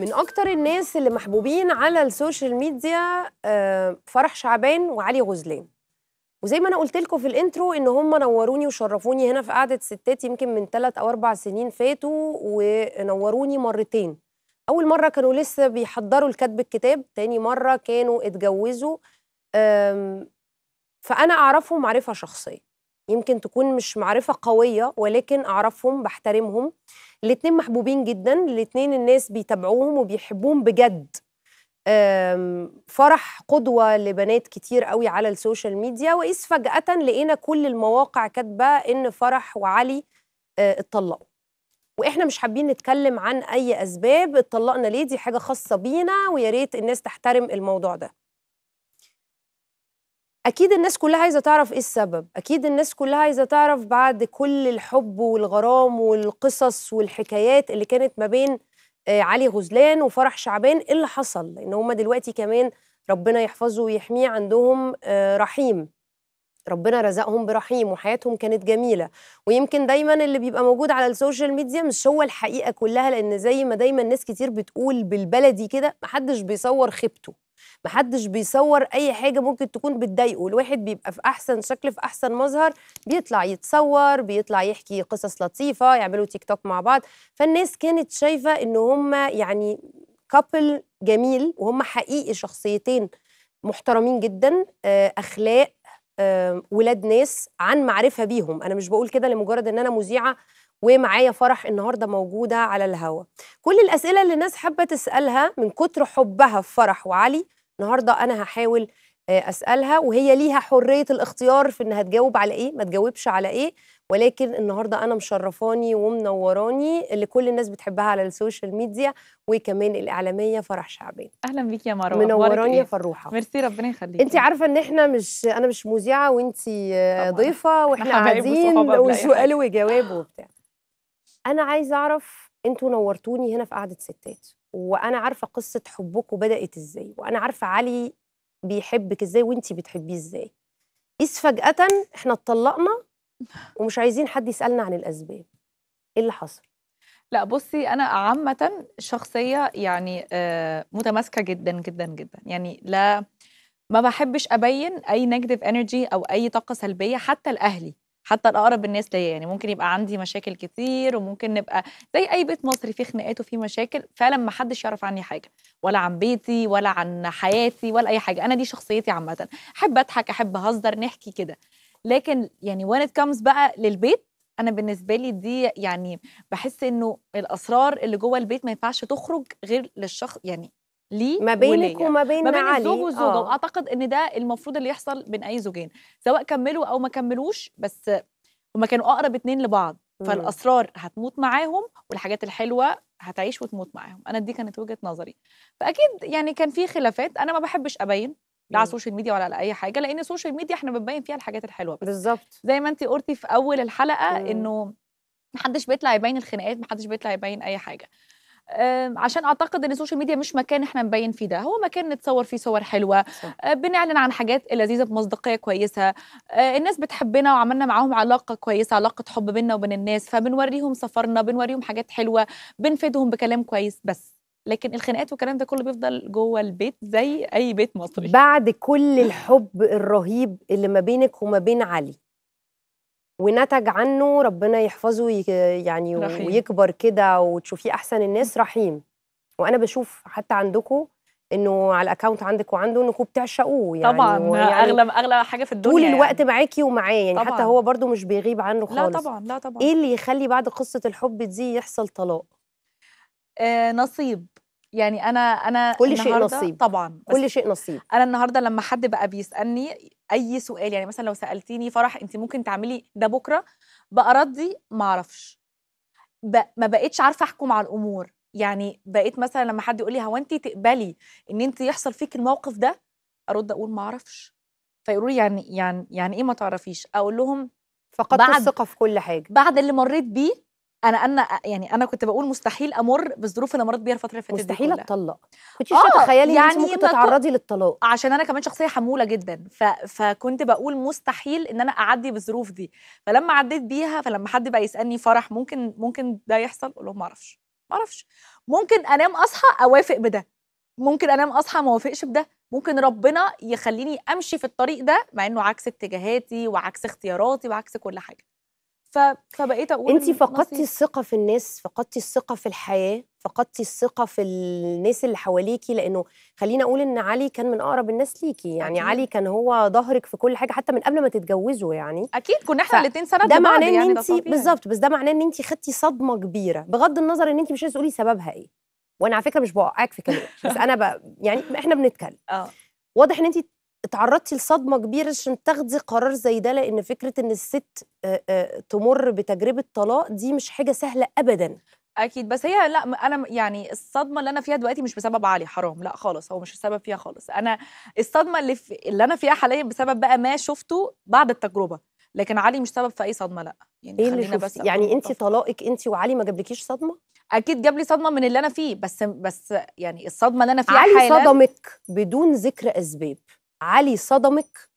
من اكتر الناس اللي محبوبين على السوشيال ميديا آه، فرح شعبان وعلي غزلان وزي ما انا قلت لكم في الانترو ان هم نوروني وشرفوني هنا في قعده ستات يمكن من ثلاث او اربع سنين فاتوا ونوروني مرتين اول مره كانوا لسه بيحضروا الكتب الكتاب تاني مره كانوا اتجوزوا فانا اعرفهم معرفه شخصيه يمكن تكون مش معرفة قوية ولكن أعرفهم بحترمهم الاتنين محبوبين جدا الاتنين الناس بيتابعوهم وبيحبوهم بجد فرح قدوة لبنات كتير قوي على السوشيال ميديا وإذ فجأة لقينا كل المواقع كاتبة إن فرح وعلي آه، اتطلقوا واحنا مش حابين نتكلم عن اي اسباب اتطلقنا ليه دي حاجه خاصه بينا ويا ريت الناس تحترم الموضوع ده اكيد الناس كلها عايزه تعرف ايه السبب اكيد الناس كلها عايزه تعرف بعد كل الحب والغرام والقصص والحكايات اللي كانت ما بين آه، علي غزلان وفرح شعبان ايه اللي حصل لان هما دلوقتي كمان ربنا يحفظه ويحميه عندهم آه، رحيم ربنا رزقهم برحيم وحياتهم كانت جميله ويمكن دايما اللي بيبقى موجود على السوشيال ميديا مش هو الحقيقه كلها لان زي ما دايما ناس كتير بتقول بالبلدي كده محدش بيصور خيبته محدش بيصور اي حاجه ممكن تكون بتضايقه الواحد بيبقى في احسن شكل في احسن مظهر بيطلع يتصور بيطلع يحكي قصص لطيفه يعملوا تيك توك مع بعض فالناس كانت شايفه ان هم يعني كابل جميل وهم حقيقي شخصيتين محترمين جدا آه، اخلاق ولاد ناس عن معرفه بيهم انا مش بقول كده لمجرد ان انا مذيعه ومعايا فرح النهارده موجوده على الهوا كل الاسئله اللي الناس حابه تسالها من كتر حبها في فرح وعلي النهارده انا هحاول آه، اسالها وهي ليها حريه الاختيار في انها تجاوب على ايه ما تجاوبش على ايه ولكن النهارده انا مشرفاني ومنوراني اللي كل الناس بتحبها على السوشيال ميديا وكمان الاعلاميه فرح شعبان اهلا بيكي يا مروه منوراني يا إيه؟ فروحه ميرسي ربنا يخليكي انت عارفه ان احنا مش انا مش مذيعه وانت آه، ضيفه واحنا قاعدين وسؤال وجواب وبتاع انا عايزه اعرف انتوا نورتوني هنا في قعده ستات وانا عارفه قصه حبكم بدات ازاي وانا عارفه علي بيحبك ازاي وانتي بتحبيه ازاي قيس فجاه احنا اتطلقنا ومش عايزين حد يسالنا عن الاسباب ايه اللي حصل لا بصي انا عامه شخصيه يعني آه، متماسكه جدا جدا جدا يعني لا ما بحبش ابين اي نيجاتيف انرجي او اي طاقه سلبيه حتى لاهلي حتى الاقرب الناس ليا يعني ممكن يبقى عندي مشاكل كتير وممكن نبقى زي اي بيت مصري فيه خناقات وفيه مشاكل فعلا ما حدش يعرف عني حاجه ولا عن بيتي ولا عن حياتي ولا اي حاجه انا دي شخصيتي عامه احب اضحك احب اهزر نحكي كده لكن يعني وان كامز بقى للبيت انا بالنسبه لي دي يعني بحس انه الاسرار اللي جوه البيت ما ينفعش تخرج غير للشخص يعني لي ما بينك وما بين ما بين الزوج والزوجه آه. واعتقد ان ده المفروض اللي يحصل بين اي زوجين سواء كملوا او ما كملوش بس هما كانوا اقرب اتنين لبعض فالاسرار هتموت معاهم والحاجات الحلوه هتعيش وتموت معاهم انا دي كانت وجهه نظري فاكيد يعني كان في خلافات انا ما بحبش ابين لا على السوشيال ميديا ولا على اي حاجه لان السوشيال ميديا احنا بنبين فيها الحاجات الحلوه بس بالظبط زي ما انت قلتي في اول الحلقه انه محدش بيطلع يبين الخناقات محدش بيطلع يبين اي حاجه عشان اعتقد ان السوشيال ميديا مش مكان احنا نبين فيه ده هو مكان نتصور فيه صور حلوه صح. آه، بنعلن عن حاجات لذيذه بمصداقيه كويسه آه، الناس بتحبنا وعملنا معاهم علاقه كويسه علاقه حب بينا وبين الناس فبنوريهم سفرنا بنوريهم حاجات حلوه بنفيدهم بكلام كويس بس لكن الخناقات والكلام ده كله بيفضل جوه البيت زي اي بيت مصري بعد كل الحب الرهيب اللي ما بينك وما بين علي ونتج عنه ربنا يحفظه يعني رحيم. ويكبر كده وتشوفيه احسن الناس رحيم وانا بشوف حتى عندكم انه على الاكونت عندك وعنده انكم بتعشقوه يعني طبعا يعني اغلى اغلى حاجه في الدنيا طول يعني. الوقت يعني. معاكي ومعاه يعني طبعًا. حتى هو برده مش بيغيب عنه خالص لا طبعا لا طبعا ايه اللي يخلي بعد قصه الحب دي يحصل طلاق آه نصيب يعني انا انا كل شيء نصيب طبعا كل شيء نصيب انا النهارده لما حد بقى بيسالني اي سؤال يعني مثلا لو سالتيني فرح انت ممكن تعملي ده بكره بقى ردي ما اعرفش ما بقتش عارفه احكم على الامور يعني بقيت مثلا لما حد يقول لي هو انت تقبلي ان انت يحصل فيك الموقف ده ارد اقول ما اعرفش فيقولوا لي يعني يعني يعني ايه ما تعرفيش اقول لهم فقدت الثقه في كل حاجه بعد اللي مريت بيه انا انا يعني انا كنت بقول مستحيل امر بالظروف اللي مرت بيها الفتره اللي فاتت مستحيل اتطلق كنتي آه تتخيلي يعني انت ممكن تتعرضي للطلاق عشان انا كمان شخصيه حموله جدا ف... فكنت بقول مستحيل ان انا اعدي بالظروف دي فلما عديت بيها فلما حد بقى يسالني فرح ممكن ممكن ده يحصل اقول لهم ما اعرفش ما اعرفش ممكن انام اصحى اوافق بده ممكن انام اصحى ما اوافقش بده ممكن ربنا يخليني امشي في الطريق ده مع انه عكس اتجاهاتي وعكس اختياراتي وعكس كل حاجه فبقيت اقول انت فقدتي الثقه في الناس فقدتي الثقه في الحياه فقدتي الثقه في الناس اللي حواليكي لانه خلينا اقول ان علي كان من اقرب الناس ليكي يعني أكيد. علي كان هو ظهرك في كل حاجه حتى من قبل ما تتجوزوا يعني اكيد كنا احنا الاثنين سند ده معناه يعني ان انت بالظبط بس ده معناه ان انت خدتي صدمه كبيره بغض النظر ان انت مش عايزه تقولي سببها ايه وانا على فكره مش بوقعك في كلام بس انا بقى يعني احنا بنتكلم اه واضح ان انت اتعرضتي لصدمه كبيره عشان تاخدي قرار زي ده لان فكره ان الست تمر بتجربه طلاق دي مش حاجه سهله ابدا اكيد بس هي لا انا يعني الصدمه اللي انا فيها دلوقتي مش بسبب علي حرام لا خالص هو مش السبب فيها خالص انا الصدمه اللي في اللي انا فيها حاليا بسبب بقى ما شفته بعد التجربه لكن علي مش سبب في اي صدمه لا يعني إيه خلينا بس يعني انت طلاقك انت وعلي ما جابلكيش صدمه اكيد جاب لي صدمه من اللي انا فيه بس بس يعني الصدمه اللي انا فيها علي صدمك بدون ذكر اسباب علي صدمك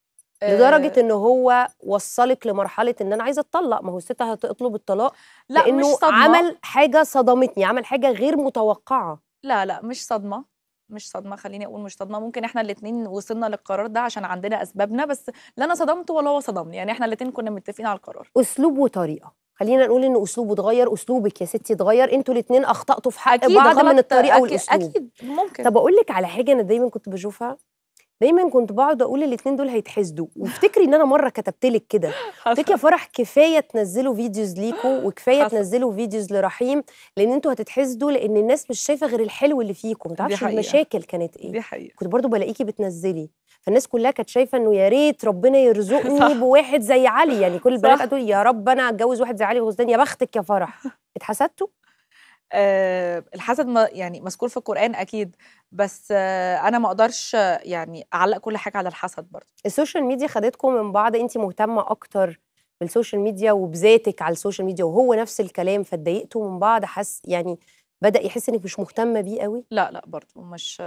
لدرجه آه. ان هو وصلك لمرحله ان انا عايزه اتطلق ما هو الست هتطلب الطلاق لا لانه مش صدمة. عمل حاجه صدمتني عمل حاجه غير متوقعه لا لا مش صدمه مش صدمه خليني اقول مش صدمه ممكن احنا الاثنين وصلنا للقرار ده عشان عندنا اسبابنا بس لا انا صدمته ولا هو صدمني يعني احنا الاثنين كنا متفقين على القرار اسلوب وطريقه خلينا نقول ان اسلوبه اتغير اسلوبك يا ستي اتغير انتوا الاثنين اخطاتوا في حق بعض من الطريقه أكيد والاسلوب اكيد ممكن طب اقول لك على حاجه انا دايما كنت بشوفها دايما كنت بقعد اقول الاثنين دول هيتحسدوا وافتكري ان انا مره كتبت لك كده قلت يا فرح كفايه تنزلوا فيديوز ليكوا وكفايه تنزلوا فيديوز لرحيم لان انتوا هتتحسدوا لان الناس مش شايفه غير الحلو اللي فيكم ما تعرفش المشاكل كانت ايه دي حقيقة. كنت برضو بلاقيكي بتنزلي فالناس كلها كانت شايفه انه يا ريت ربنا يرزقني بواحد زي علي يعني كل البنات يا رب انا اتجوز واحد زي علي غزدان يا بختك يا فرح اتحسدتوا آه، الحسد ما يعني مذكور في القرآن أكيد بس آه، أنا ما أقدرش يعني أعلق كل حاجة على الحسد برضه السوشيال ميديا خدتكم من بعض أنت مهتمة أكتر بالسوشيال ميديا وبذاتك على السوشيال ميديا وهو نفس الكلام فاتضايقتوا من بعض حس يعني بدأ يحس إنك مش مهتمة بيه قوي لا لا برضه مش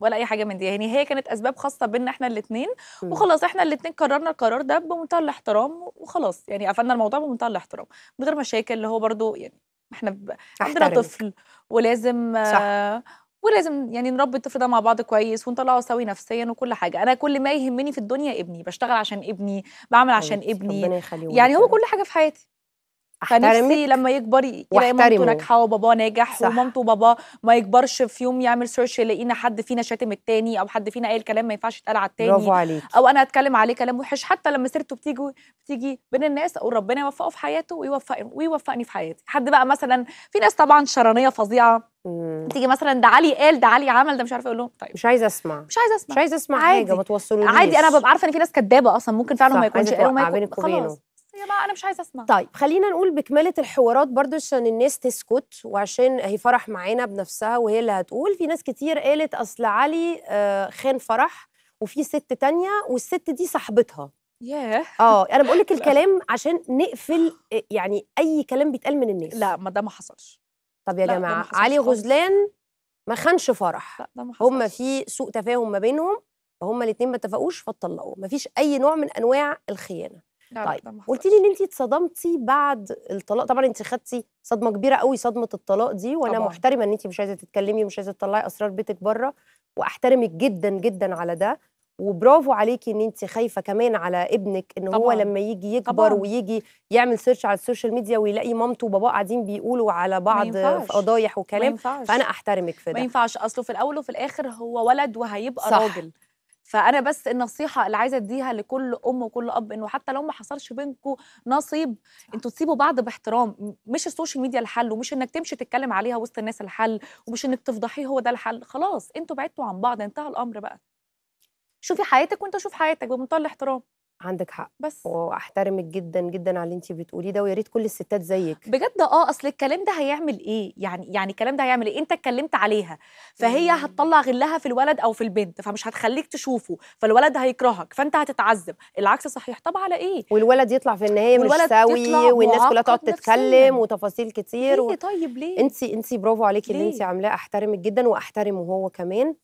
ولا اي حاجه من دي يعني هي كانت اسباب خاصه بينا احنا الاثنين وخلاص احنا الاثنين قررنا القرار ده بمنتهى الاحترام وخلاص يعني قفلنا الموضوع بمنتهى الاحترام من غير مشاكل اللي هو برضه يعني احنا عندنا طفل ولازم صح. ولازم يعني نربي الطفل ده مع بعض كويس ونطلعه سوي نفسيا وكل حاجه انا كل ما يهمني في الدنيا ابني بشتغل عشان ابني بعمل عشان ابني يعني هو كل حاجه في حياتي فنفسي لما يكبر يلاقي مامته ناجحه وباباه ناجح ومامته وباباه ما يكبرش في يوم يعمل سيرش يلاقينا حد فينا شاتم التاني او حد فينا قايل كلام ما ينفعش يتقال على التاني برافو عليك. او انا اتكلم عليه كلام وحش حتى لما سيرته بتيجي بتيجي بين الناس اقول ربنا يوفقه في حياته ويوفق ويوفقني في حياتي حد بقى مثلا في ناس طبعا شرانيه فظيعه تيجي مثلا ده علي قال ده علي عمل ده مش عارفه اقول لهم طيب مش عايزه اسمع مش عايزه اسمع مش عايزه اسمع عادي. حاجه ما توصلوليش عادي انا ببقى عارفه ان في ناس كدابه اصلا ممكن فعلا ما يكونش قالوا ما يكونش خلاص يا ما انا مش عايزه اسمع طيب خلينا نقول بكماله الحوارات برضو عشان الناس تسكت وعشان هي فرح معانا بنفسها وهي اللي هتقول في ناس كتير قالت اصل علي آه، خان فرح وفي ست تانية والست دي صاحبتها ياه اه انا بقول لك الكلام عشان نقفل آه، يعني اي كلام بيتقال من الناس لا ما ده ما حصلش طب يا جماعه علي غزلان ما خانش فرح لا ده ما حصلش هم في سوء تفاهم ما بينهم فهم الاثنين ما اتفقوش فاتطلقوا فيش اي نوع من انواع الخيانه لا طيب قلتي لي ان انت اتصدمتي بعد الطلاق طبعا انت خدتي صدمه كبيره قوي صدمه الطلاق دي وانا طبعا. محترمه ان انت مش عايزه تتكلمي ومش عايزه تطلعي اسرار بيتك بره واحترمك جدا جدا على ده وبرافو عليكي ان انت خايفه كمان على ابنك ان طبعًا. هو لما يجي يكبر طبعًا. ويجي يعمل سيرش على السوشيال ميديا ويلاقي مامته وباباه قاعدين بيقولوا على بعض فضايح وكلام فانا احترمك في ده ما ينفعش اصله في الاول وفي الاخر هو ولد وهيبقى صح. راجل فانا بس النصيحه اللي عايزه اديها لكل ام وكل اب انه حتى لو ما حصلش بينكم نصيب انتوا تسيبوا بعض باحترام مش السوشيال ميديا الحل ومش انك تمشي تتكلم عليها وسط الناس الحل ومش انك تفضحيه هو ده الحل خلاص انتوا بعدتوا عن بعض انتهى الامر بقى شوفي حياتك وانت شوف حياتك بمنتهى الاحترام عندك حق بس واحترمك جدا جدا على اللي انت بتقوليه ده ويا ريت كل الستات زيك بجد اه اصل الكلام ده هيعمل ايه يعني يعني الكلام ده هيعمل ايه انت اتكلمت عليها فهي هتطلع غلها في الولد او في البنت فمش هتخليك تشوفه فالولد هيكرهك فانت هتتعذب العكس صحيح طب على ايه والولد يطلع في النهايه مش سوي والناس كلها تقعد تتكلم وتفاصيل كتير ليه و... طيب ليه انت انت برافو عليكي اللي انت عاملاه احترمك جدا واحترمه هو كمان